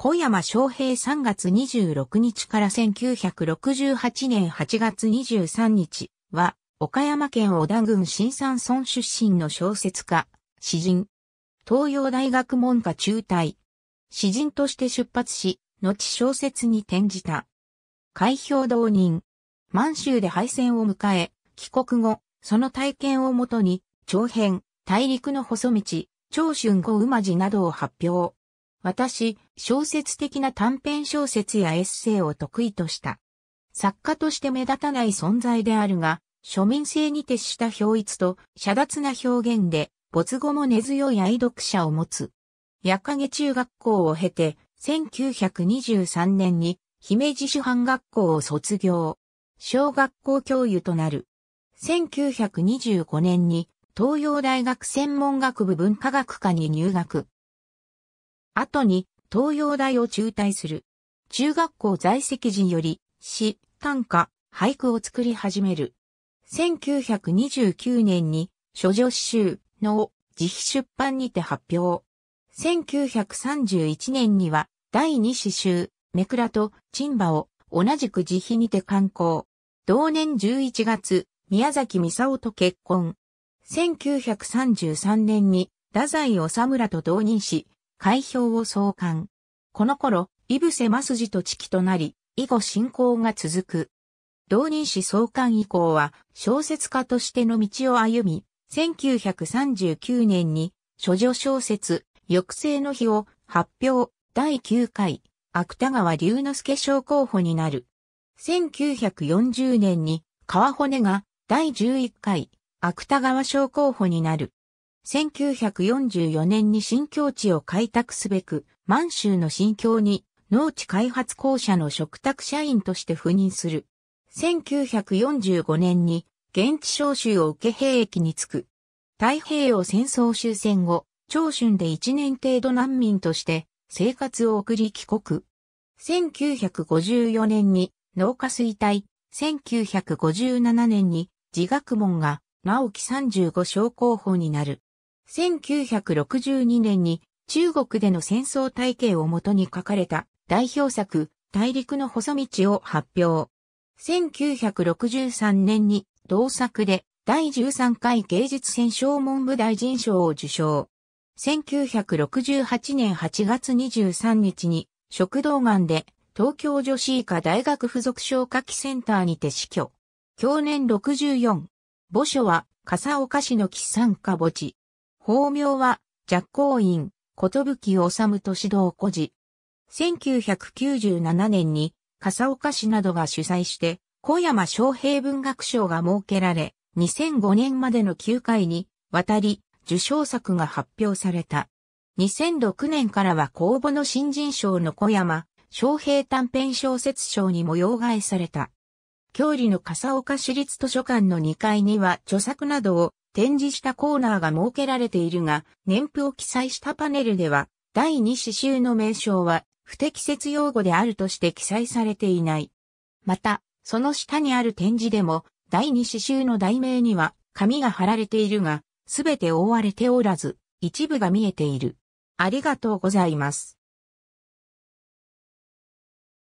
小山昌平3月26日から1968年8月23日は、岡山県小田郡新山村出身の小説家、詩人。東洋大学門下中退。詩人として出発し、後小説に転じた。開票導人。満州で敗戦を迎え、帰国後、その体験をもとに、長編、大陸の細道、長春後馬寺などを発表。私、小説的な短編小説やエッセイを得意とした。作家として目立たない存在であるが、庶民性に徹した表一と、遮奪な表現で、没後も根強い愛読者を持つ。八影中学校を経て、1923年に、姫路主犯学校を卒業。小学校教諭となる。1925年に、東洋大学専門学部文化学科に入学。後に東洋大を中退する。中学校在籍時より詩、短歌、俳句を作り始める。1929年に諸女詩集の自費出版にて発表。1931年には第二詩集、メクラとチンバを同じく自費にて刊行。同年11月、宮崎美沙と結婚。1933年に太宰治らと同任し、開票を創刊。この頃、イブセマスジと知己となり、以後進行が続く。同人誌創刊以降は小説家としての道を歩み、1939年に諸女小説、抑制の日を発表、第9回、芥川龍之介賞候補になる。1940年に川骨が第11回、芥川賞候補になる。1944年に新境地を開拓すべく、満州の新境に農地開発公社の食卓社員として赴任する。1945年に現地招集を受け兵役に就く。太平洋戦争終戦後、長春で1年程度難民として生活を送り帰国。1954年に農家衰退、1957年に自学門が直木35小候補になる。1962年に中国での戦争体系をもとに書かれた代表作、大陸の細道を発表。1963年に同作で第13回芸術戦勝文部大臣賞を受賞。1968年8月23日に食道癌で東京女子医科大学附属消化器センターにて死去。去年64。墓所は笠岡市の喫産家墓地。法名は、若光院、ことぶき治都道孤児。1997年に、笠岡市などが主催して、小山昌平文学賞が設けられ、2005年までの9回に、渡り、受賞作が発表された。2006年からは公募の新人賞の小山、昌平短編小説賞にも用替えされた。郷里の笠岡市立図書館の2階には著作などを展示したコーナーが設けられているが、年譜を記載したパネルでは、第2詩集の名称は不適切用語であるとして記載されていない。また、その下にある展示でも、第2詩集の題名には紙が貼られているが、すべて覆われておらず、一部が見えている。ありがとうございます。